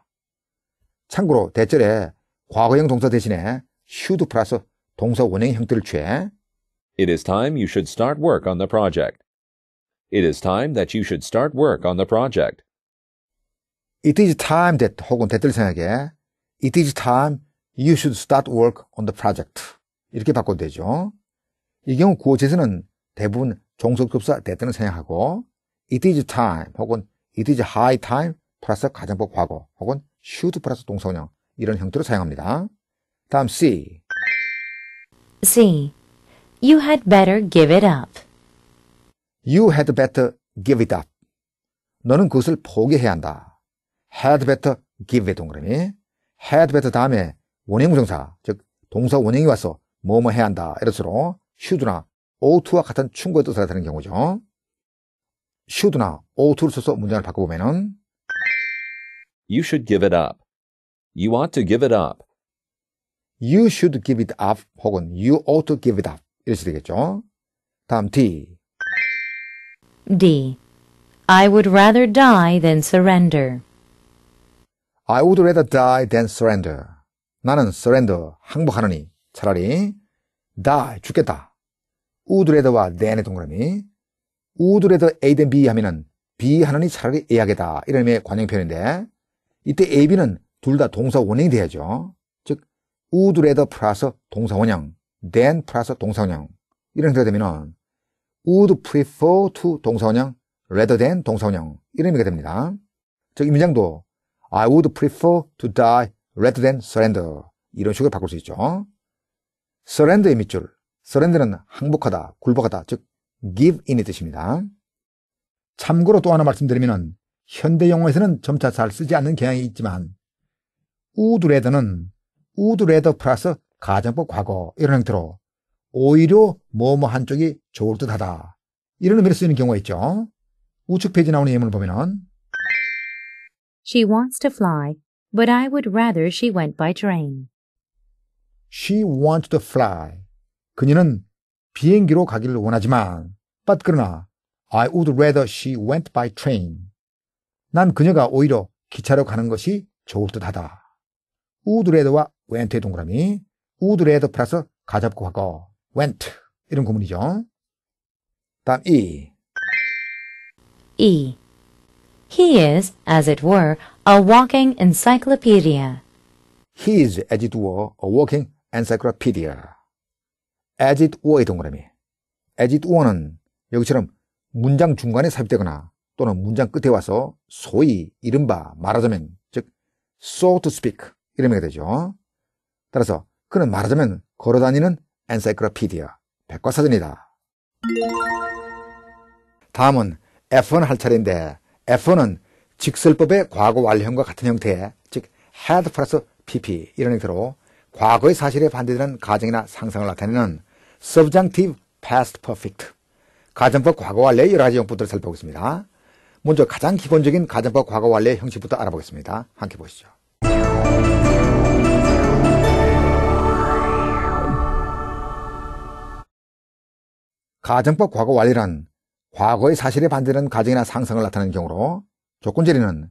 참고로 대절에 과거형 동사 대신에 should 플러스 동사 원형 형태를 취해 It is time you should start work on the project. It is time that you should start work on the project. It is time that 혹은 that를 생각해. It is time you should start work on the project. 이렇게 바꿔도 되죠. 이 경우 구어체에서는 대부분 종속급사 that는 생각하고 It is time 혹은 It is high time 플러스 가정법 과거 혹은 슈드 플러스 동사원형 이런 형태로 사용합니다. 다음 C. C. You had better give it up. You had better give it up. 너는 그것을 포기해야 한다. had better give it 동그라미. had better 다음에 원형부정사, 즉 동사 원형이 와서 뭐뭐 해야 한다. 이럴수록 should나 ought 와 같은 충고의 뜻을 나타내는 경우죠. should나 ought 를 써서 문장을 바꿔보면은 You should give it up. You ought to give it up. You should give it up 혹은 you ought to give it up 이렇게 되겠죠. 다음 D. D. I would rather die than surrender. I would rather die than surrender. 나는 surrender 항복하느니 차라리 die 죽겠다. would rather와 than의 동그라미. would rather A t B 하면은 B 하느니 차라리 A 하겠다. 이런 의미의 관용표현인데 이때 AB는 둘 다 동사 원형이 돼야죠. 즉 would rather 플러스 동사 원형, than 플러스 동사 원형 이런 형태가 되면은 would prefer to 동사 원형, rather than 동사 원형 이런 의미가 됩니다. 즉 임장도 I would prefer to die rather than surrender 이런 식으로 바꿀 수 있죠. surrender의 밑줄, surrender는 항복하다, 굴복하다, 즉 give in의 뜻입니다. 참고로 또 하나 말씀드리면 현대 용어에서는 점차 잘 쓰지 않는 경향이 있지만 우드레더는 우드레더 플러스 가정법 과거 이런 형태로 오히려 뭐뭐 한쪽이 좋을 듯하다 이런 의미를 쓰이는 경우가 있죠. 우측 페이지 나오는 예문을 보면은 She wants to fly, but I would rather she went by train. She wants to fly. 그녀는 비행기로 가기를 원하지만 but 그러나 I would rather she went by train. 난 그녀가 오히려 기차로 가는 것이 좋을 듯 하다. 우드레더와 웬트의 동그라미. 우드레더 플러스 가잡고 하거 웬트. 이런 구문이죠. 다음 E. E. He is, as it were, a walking encyclopedia. He is, as it were, a walking encyclopedia. as it were의 동그라미. as it were는 여기처럼 문장 중간에 삽입되거나 또는 문장 끝에 와서 소위 이른바 말하자면 즉 so to speak 이러게 되죠. 따라서 그는 말하자면 걸어다니는 엔사이클로피디아 백과사전이다. 다음은 F1 할 차례인데 F1은 직설법의 과거 완료형과 같은 형태의 즉 had p 플러 s pp 이런 형태로 과거의 사실에 반대되는 가정이나 상상을 나타내는 subjunctive past perfect 가정법 과거 완료의 여러 가지 용법들을 살펴보겠습니다. 먼저 가장 기본적인 가정법 과거 관례의 형식부터 알아보겠습니다. 함께 보시죠. 가정법 과거 관리란 과거의 사실에 반대하는 가정이나 상상을 나타내는 경우로 조건제리는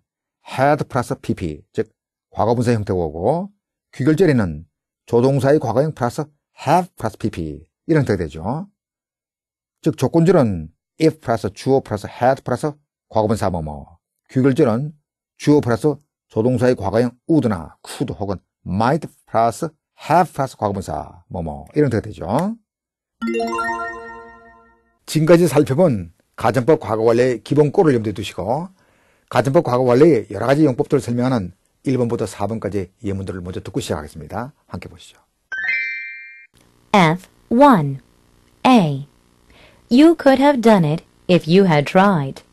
had 플러스 pp 즉 과거분사 형태고 가오 귀결제리는 조동사의 과거형 플러스 have 플러스 pp 이런 형태가 되죠. 즉조건절는 if 플러스 주어 플러스 had 플러스 과거분 사모모 뭐, 귀결제는 주어 플러스 조동사의 과거형 우드나 쿠드 혹은 might 플러스 have 플러스 과거분사 뭐뭐 이런 뜻이 되죠. 지금까지 살펴본 가정법 과거관리의 기본꼴을 염두에 두시고 가정법 과거관리의 여러 가지 용법들을 설명하는 1번부터 4번까지 예문들을 먼저 듣고 시작하겠습니다. 함께 보시죠. F1 A You could have done it if you had tried.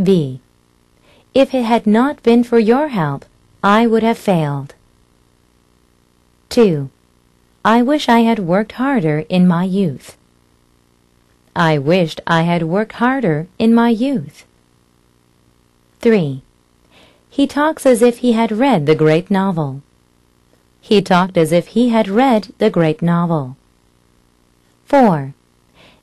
B. If it had not been for your help, I would have failed. 2. I wish I had worked harder in my youth. I wished I had worked harder in my youth. 3. He talks as if he had read the great novel. He talked as if he had read the great novel. 4.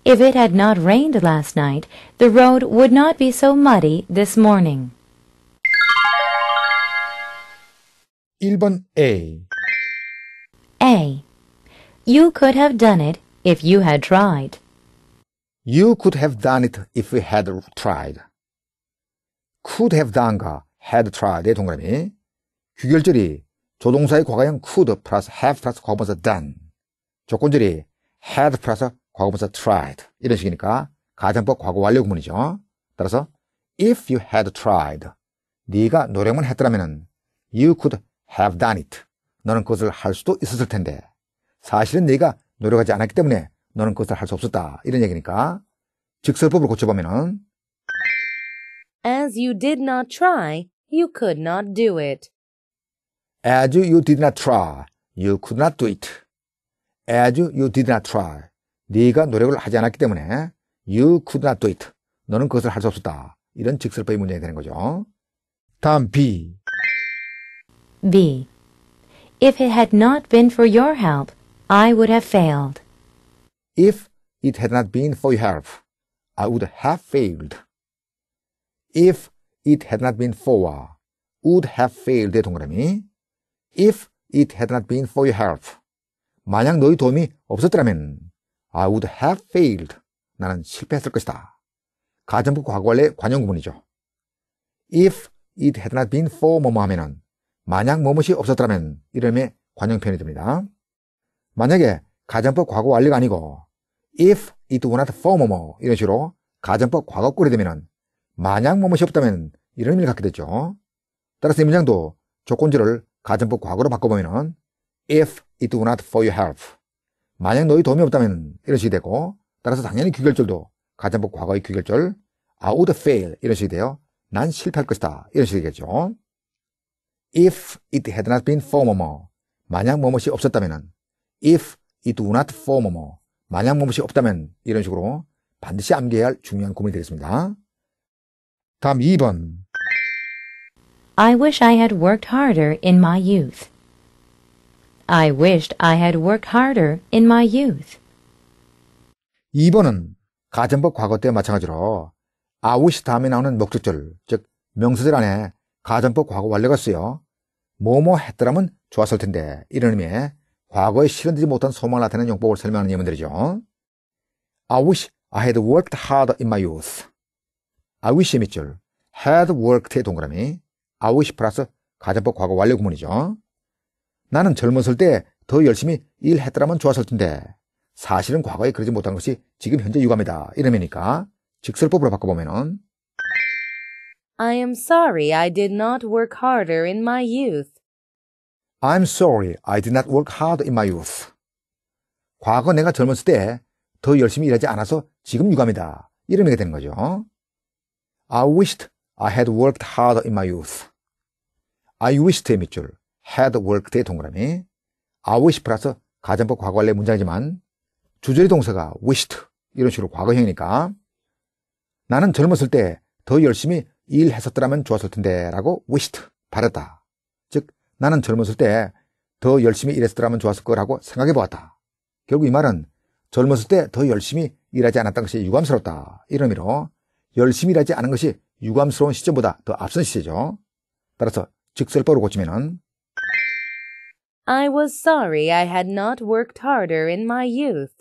If it had not rained last night, the road would not be so muddy this morning. 1번 A A. You could have done it if you had tried. You could have done it if we had tried. could have done과 had tried의 동그라미 귀결절이 조동사의 과거형 could plus have plus 과거분사 done 조건절이 had plus 과거분사 tried 이런 식이니까 가정법 과거 완료 구문이죠. 따라서 if you had tried 네가 노력만 했더라면 you could have done it 너는 그것을 할 수도 있었을 텐데 사실은 네가 노력하지 않았기 때문에 너는 그것을 할 수 없었다 이런 얘기니까 직설법을 고쳐보면은 As you did not try, you could not do it. As you did not try, you could not do it. As you did not try, 네가 노력을 하지 않았기 때문에 you could not do it. 너는 그것을 할 수 없었다. 이런 직설법이 문제가 되는 거죠. 다음 B. B. If it had not been for your help, I would have failed. If it had not been for your help, I would have failed. If it had not been for, would have failed의 동그라미. If it had not been for your help. 만약 너희 도움이 없었더라면 I would have failed. 나는 실패했을 것이다. 가정부 과거원래 관용구문이죠. If it had not been for 뭐뭐 하면은 만약 뭐뭇이 없었더라면 이름의 관용편이 됩니다. 만약에 가정법 과거 완료가 아니고 if it were not for 뭐뭐 이런 식으로 가정법 과거 꼴이 되면은 만약 뭐뭇이 없다면 이런 의미를 갖게 되죠. 따라서 이 문장도 조건지를 가정법 과거로 바꿔보면은 if it were not for your h e a l t h 만약 너희 도움이 없다면 이런 식이 되고 따라서 당연히 귀결절도 가장법 과거의 귀결절 I would fail 이런 식이 돼요. 난 실패할 것이다 이런 식이겠죠. If it had not been for m m 뭐 만약 뭐뭇이 없었다면 if it would not for m m 뭐 만약 뭐뭇이 없다면 이런 식으로 반드시 암기해야 할 중요한 고민이 되겠습니다. 다음 2번 I wish I had worked harder in my youth. I wished I had worked harder in my youth. 2번은 가정법 과거 때와 마찬가지로 I wish 다음에 나오는 목적절, 즉 명사절 안에 가정법 과거 완료가 쓰여 뭐뭐 했더라면 좋았을 텐데 이런 의미의 과거에 실현되지 못한 소망을 나타내는 용법을 설명하는 예문들이죠. I wish I had worked hard in my youth. I wish 밑줄, had worked의 동그라미, I wish 플러스 가정법 과거 완료 구문이죠. 나는 젊었을 때 더 열심히 일했더라면 좋았을 텐데 사실은 과거에 그러지 못한 것이 지금 현재 유감이다. 이러면니까 직설법으로 바꿔보면은 I am sorry I did not work harder in my youth. I'm sorry I did not work hard in my youth. 과거 내가 젊었을 때 더 열심히 일하지 않아서 지금 유감이다. 이러면 되는 거죠. I wished I had worked harder in my youth. I wished 의 밑줄. had worked의 동그라미 I wish 플러스 가정법 과거완래 문장이지만 주저리 동사가 wished 이런 식으로 과거형이니까 나는 젊었을 때 더 열심히 일했었더라면 좋았을 텐데 라고 wished 바랬다. 즉 나는 젊었을 때 더 열심히 일했었더라면 좋았을 거라고 생각해 보았다. 결국 이 말은 젊었을 때 더 열심히 일하지 않았던 것이 유감스럽다. 이런 의미로 열심히 일하지 않은 것이 유감스러운 시점보다 더 앞선 시제죠. 따라서 즉설법으로 고치면은 I was sorry I had not worked harder in my youth.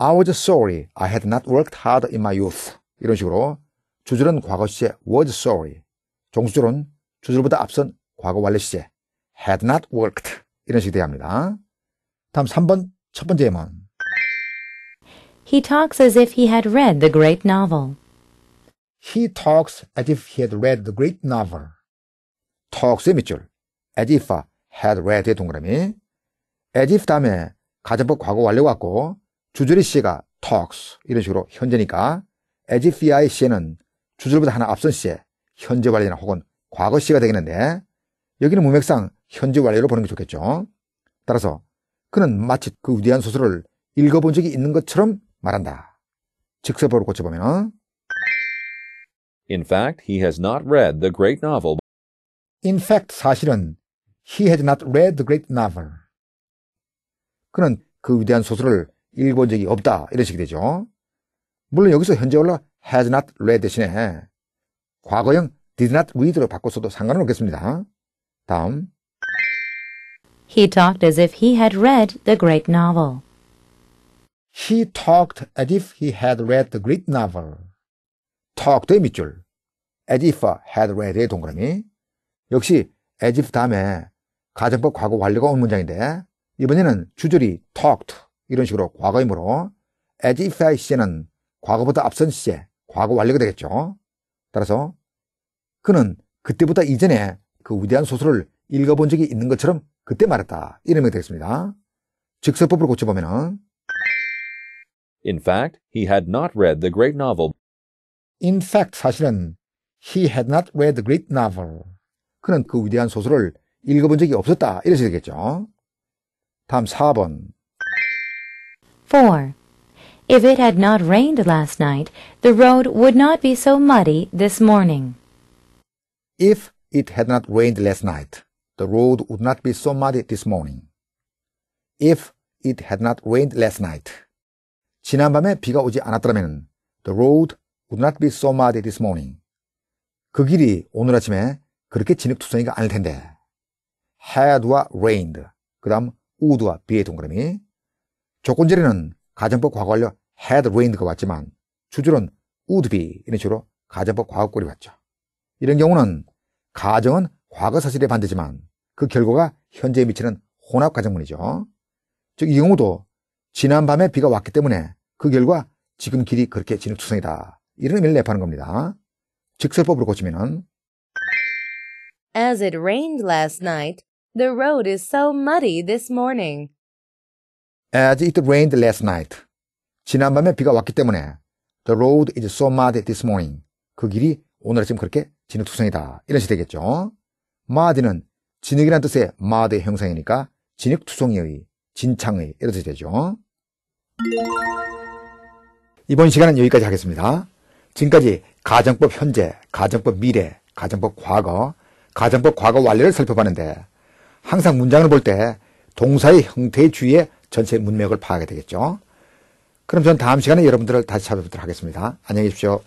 I was sorry I had not worked harder in my youth. 이런 식으로 주절은 과거 시제 was sorry. 종수절은 주절보다 앞선 과거 완료 시제 had not worked. 이런 식이 돼야 합니다. 다음 3번 첫 번째 예문. He talks as if he had read the great novel. He talks as if he had read the great novel. talks의 밑줄 as if had read 의 동그라미 as if 다음에 가정법 과거 완료가 왔고 주절이 씨가 talks 이런 식으로 현재니까 as if 시에는 주절보다 하나 앞선 시에 현재 완료나 혹은 과거 시가 되겠는데 여기는 문맥상 현재 완료로 보는 게 좋겠죠. 따라서 그는 마치 그 위대한 소설을 읽어본 적이 있는 것처럼 말한다. 직설법으로 고쳐보면 In fact, he has not read the great novel. In fact, 사실은 He had not read the great novel. 그는 그 위대한 소설을 읽어본 적이 없다. 이런 식이 되죠. 물론 여기서 현재언라 has not read 대신에 과거형 did not read로 바꿨어도 상관은 없겠습니다. 다음. He talked as if he had read the great novel. He talked as if he had read the great novel. talked의 밑줄. as if had read의 동그라미. 역시 as if 다음에 가정법 과거 완료가 온 문장인데 이번에는 주절이 talked 이런 식으로 과거이므로 as if I 시제는 과거보다 앞선 시제 과거 완료가 되겠죠. 따라서 그는 그때보다 이전에 그 위대한 소설을 읽어본 적이 있는 것처럼 그때 말했다. 이런 의미 되겠습니다. 즉설법으로 고쳐보면은 In fact, he had not read the great novel. In fact, 사실은 he had not read the great novel. 그는 그 위대한 소설을 읽어본 적이 없었다. 이래서 되겠죠. 다음 4번. 4. If it had not rained last night, the road would not be so muddy this morning. If it had not rained last night, the road would not be so muddy this morning. If it had not rained last night. 지난밤에 비가 오지 않았더라면 the road would not be so muddy this morning. 그 길이 오늘 아침에 그렇게 진흙투성이가 아닐 텐데. had와 rained, 그 다음 would와 비의 동그라미. 조건절에는 가정법 과거완료 had rained가 왔지만 주절은 would be 이런 식으로 가정법 과거꼴이 왔죠. 이런 경우는 가정은 과거 사실에 반대지만 그 결과가 현재에 미치는 혼합 가정문이죠. 즉 이 경우도 지난밤에 비가 왔기 때문에 그 결과 지금 길이 그렇게 진흙투성이다. 이런 의미를 내포하는 겁니다. 즉설법으로 고치면은 As it rained last night, The road is so muddy this morning. As it rained last night. 지난밤에 비가 왔기 때문에 The road is so muddy this morning. 그 길이 오늘 아침 그렇게 진흙투성이다. 이런 식이 되겠죠. muddy는 진흙이란 뜻의 mud의 형상이니까 진흙투성이의, 진창의 이런 뜻이 되죠. 이번 시간은 여기까지 하겠습니다. 지금까지 가정법 현재, 가정법 미래, 가정법 과거, 가정법 과거 완례를 살펴봤는데 항상 문장을 볼 때 동사의 형태의 주위에 전체 문맥을 파악해야 되겠죠. 그럼 전 다음 시간에 여러분들을 다시 찾아뵙도록 하겠습니다. 안녕히 계십시오.